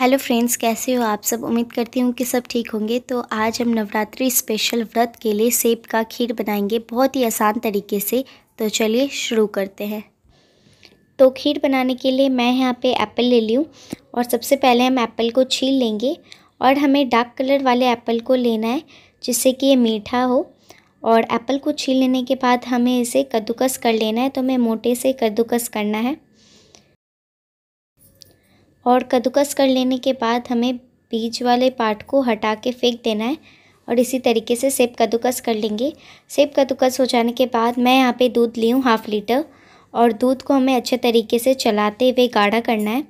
hello friends कैसे हो आप सब उम्मीद करती हूँ कि सब ठीक होंगे तो आज हम नवरात्रि स्पेशल व्रत के लिए सेब का खीर बनाएंगे बहुत ही आसान तरीके से तो चलिए शुरू करते हैं तो खीर बनाने के लिए मैं यहाँ पे एप्पल ले ली हूँ और सबसे पहले हम एप्पल को छील लेंगे और हमें डार्क कलर वाले एप्पल को लेना है जिससे कि ये मीठा हो और एप्पल को छील लेने के बाद हमें इसे कद्दूकस कर लेना है तो हमें मोटे से कद्दूकस करना है और कद्दूकस कर लेने के बाद हमें बीज वाले पार्ट को हटा के फेंक देना है और इसी तरीके से सेब कद्दूकस कर लेंगे सेब कद्दूकस हो जाने के बाद मैं यहाँ पे दूध ली हूँ हाफ़ लीटर और दूध को हमें अच्छे तरीके से चलाते हुए गाढ़ा करना है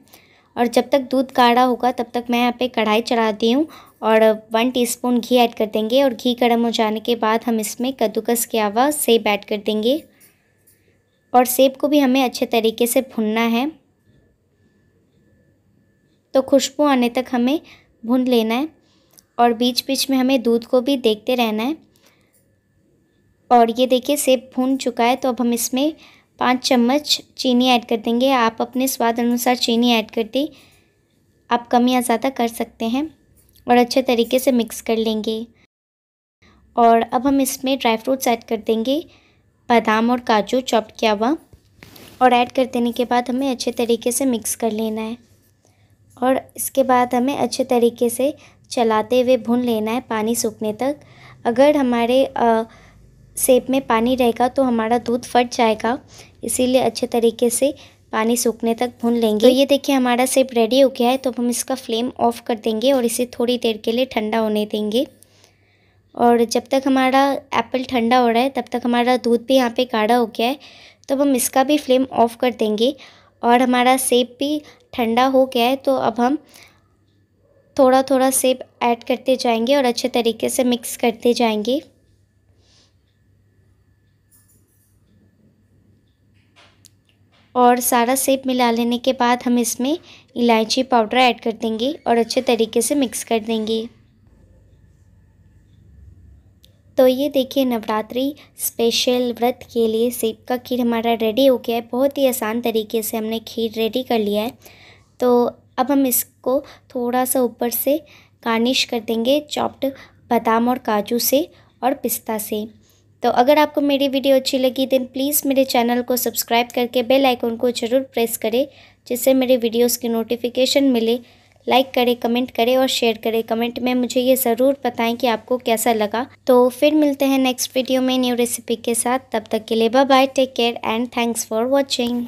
और जब तक दूध गाढ़ा होगा तब तक मैं यहाँ पे कढ़ाई चढ़ाती हूँ और वन टीस्पून घी ऐड कर देंगे और घी गर्म हो जाने के बाद हम इसमें कद्दूकस के अलावा सेब ऐड कर देंगे और सेब को भी हमें अच्छे तरीके से भुनना है तो खुशबू आने तक हमें भून लेना है और बीच बीच में हमें दूध को भी देखते रहना है और ये देखिए सेब भून चुका है तो अब हम इसमें पाँच चम्मच चीनी ऐड कर देंगे आप अपने स्वाद अनुसार चीनी ऐड कर दी आप कम या ज़्यादा कर सकते हैं और अच्छे तरीके से मिक्स कर लेंगे और अब हम इसमें ड्राई फ्रूट्स ऐड कर देंगे बादाम और काजू चॉप किया हुआ और ऐड कर देने के बाद हमें अच्छे तरीके से मिक्स कर लेना है और इसके बाद हमें अच्छे तरीके से चलाते हुए भून लेना है पानी सूखने तक अगर हमारे सेब में पानी रहेगा तो हमारा दूध फट जाएगा इसीलिए अच्छे तरीके से पानी सूखने तक भून लेंगे तो ये देखिए हमारा सेब रेडी हो गया है तो हम इसका फ्लेम ऑफ कर देंगे और इसे थोड़ी देर के लिए ठंडा होने देंगे और जब तक हमारा एप्पल ठंडा हो रहा है तब तक हमारा दूध भी यहाँ पे गाढ़ा हो गया है तो हम इसका भी फ्लेम ऑफ कर देंगे और हमारा सेब भी ठंडा हो गया है तो अब हम थोड़ा थोड़ा सेब ऐड करते जाएंगे और अच्छे तरीके से मिक्स करते जाएंगे और सारा सेब मिला लेने के बाद हम इसमें इलायची पाउडर ऐड कर देंगे और अच्छे तरीके से मिक्स कर देंगे तो ये देखिए नवरात्रि स्पेशल व्रत के लिए सेब का खीर हमारा रेडी हो गया है बहुत ही आसान तरीके से हमने खीर रेडी कर लिया है तो अब हम इसको थोड़ा सा ऊपर से गार्निश कर देंगे चॉप्ड बादाम और काजू से और पिस्ता से तो अगर आपको मेरी वीडियो अच्छी लगी देन प्लीज़ मेरे चैनल को सब्सक्राइब करके बेल आइकन को ज़रूर प्रेस करें जिससे मेरे वीडियोस की नोटिफिकेशन मिले लाइक करें कमेंट करें और शेयर करें कमेंट में मुझे ये ज़रूर बताएं कि आपको कैसा लगा तो फिर मिलते हैं नेक्स्ट वीडियो में न्यू रेसिपी के साथ तब तक के लिए bye bye take care and thanks for watching